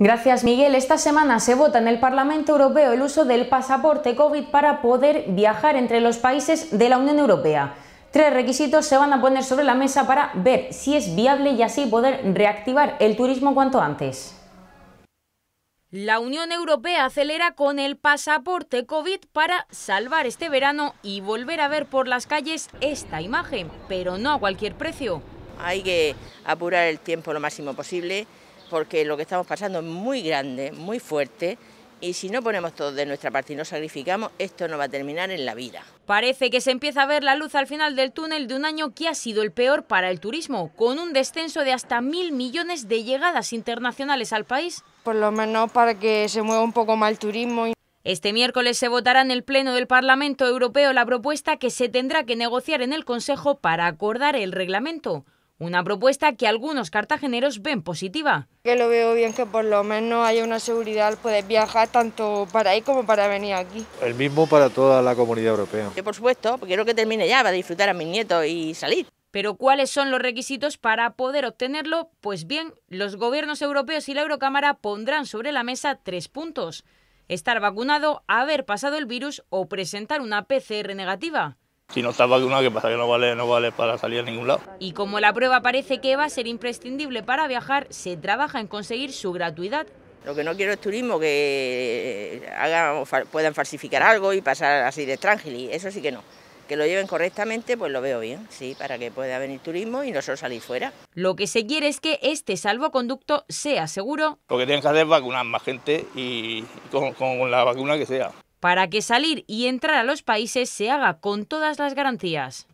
Gracias, Miguel. Esta semana se vota en el Parlamento Europeo el uso del pasaporte COVID para poder viajar entre los países de la Unión Europea. Tres requisitos se van a poner sobre la mesa para ver si es viable y así poder reactivar el turismo cuanto antes. La Unión Europea acelera con el pasaporte COVID para salvar este verano y volver a ver por las calles esta imagen, pero no a cualquier precio. Hay que apurar el tiempo lo máximo posible porque lo que estamos pasando es muy grande, muy fuerte, y si no ponemos todo de nuestra parte y no sacrificamos, esto no va a terminar en la vida. Parece que se empieza a ver la luz al final del túnel de un año que ha sido el peor para el turismo, con un descenso de hasta mil millones de llegadas internacionales al país. Por lo menos para que se mueva un poco más el turismo. Este miércoles se votará en el Pleno del Parlamento Europeo la propuesta que se tendrá que negociar en el Consejo para acordar el reglamento. Una propuesta que algunos cartageneros ven positiva. Que lo veo bien que por lo menos haya una seguridad al poder viajar tanto para ir como para venir aquí. El mismo para toda la comunidad europea. Que por supuesto, quiero que termine ya para disfrutar a mis nietos y salir. Pero ¿cuáles son los requisitos para poder obtenerlo? Pues bien, los gobiernos europeos y la Eurocámara pondrán sobre la mesa tres puntos. Estar vacunado, haber pasado el virus o presentar una PCR negativa. Si no está vacunado, ¿qué pasa? Que no vale, no vale para salir a ningún lado. Y como la prueba parece que va a ser imprescindible para viajar, se trabaja en conseguir su gratuidad. Lo que no quiero es turismo que puedan falsificar algo y pasar así de y Eso sí que no que lo lleven correctamente, pues lo veo bien, sí, para que pueda venir turismo y no solo salir fuera. Lo que se quiere es que este salvoconducto sea seguro. Lo que tienen que hacer es vacunar más gente y con la vacuna que sea para que salir y entrar a los países se haga con todas las garantías.